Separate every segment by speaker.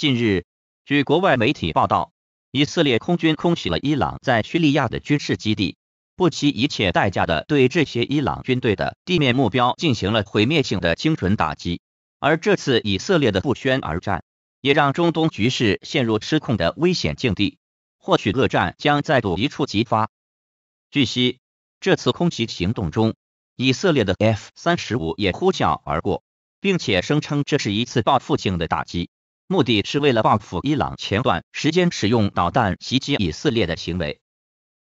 Speaker 1: 近日，据国外媒体报道，以色列空军空袭了伊朗在叙利亚的军事基地，不惜一切代价的对这些伊朗军队的地面目标进行了毁灭性的精准打击。而这次以色列的不宣而战，也让中东局势陷入失控的危险境地，或许恶战将再度一触即发。据悉，这次空袭行动中，以色列的 F-35 也呼啸而过，并且声称这是一次报复性的打击。目的是为了报复伊朗前段时间使用导弹袭击以色列的行为，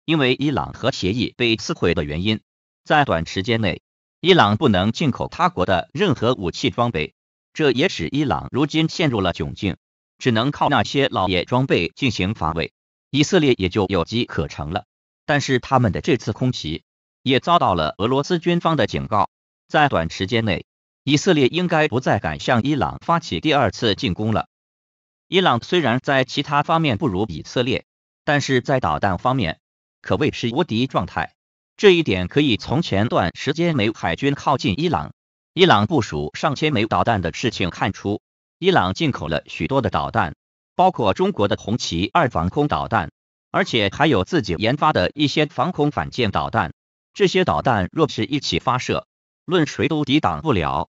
Speaker 1: 因为伊朗核协议被撕毁的原因，在短时间内，伊朗不能进口他国的任何武器装备，这也使伊朗如今陷入了窘境，只能靠那些老爷装备进行防卫。以色列也就有机可乘了，但是他们的这次空袭也遭到了俄罗斯军方的警告，在短时间内。以色列应该不再敢向伊朗发起第二次进攻了。伊朗虽然在其他方面不如以色列，但是在导弹方面可谓是无敌状态。这一点可以从前段时间美海军靠近伊朗，伊朗部署上千枚导弹的事情看出。伊朗进口了许多的导弹，包括中国的红旗二防空导弹，而且还有自己研发的一些防空反舰导弹。这些导弹若是一起发射，论谁都抵挡不了。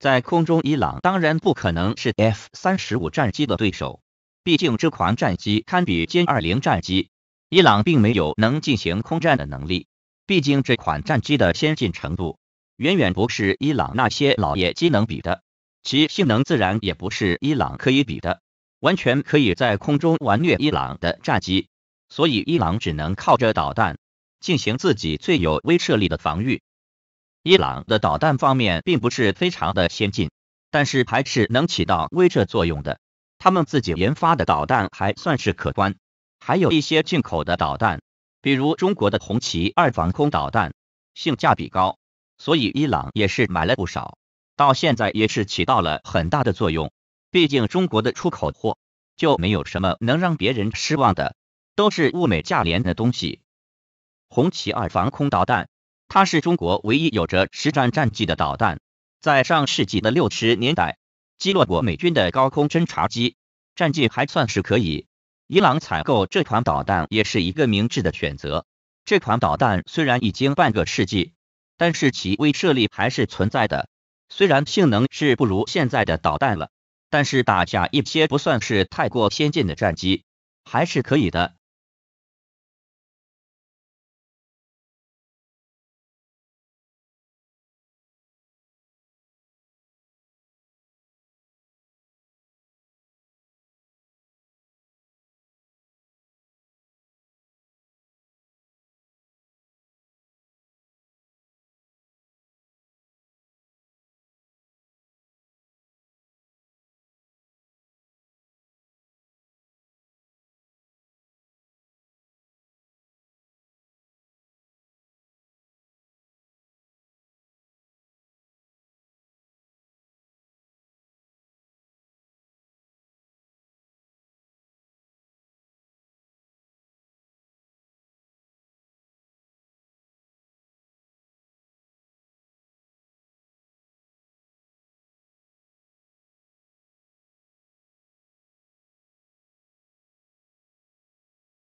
Speaker 1: 在空中，伊朗当然不可能是 F 三十五战机的对手，毕竟这款战机堪比歼二零战机。伊朗并没有能进行空战的能力，毕竟这款战机的先进程度远远不是伊朗那些老爷机能比的，其性能自然也不是伊朗可以比的，完全可以在空中完虐伊朗的战机。所以，伊朗只能靠着导弹进行自己最有威慑力的防御。伊朗的导弹方面并不是非常的先进，但是还是能起到威慑作用的。他们自己研发的导弹还算是可观，还有一些进口的导弹，比如中国的红旗二防空导弹，性价比高，所以伊朗也是买了不少，到现在也是起到了很大的作用。毕竟中国的出口货就没有什么能让别人失望的，都是物美价廉的东西。红旗二防空导弹。它是中国唯一有着实战战绩的导弹，在上世纪的六十年代击落过美军的高空侦察机，战绩还算是可以。伊朗采购这款导弹也是一个明智的选择。这款导弹虽然已经半个世纪，但是其威慑力还是存在的。虽然性能是不如现在的导弹了，但是打下一些不算是太过先进的战机还是可以的。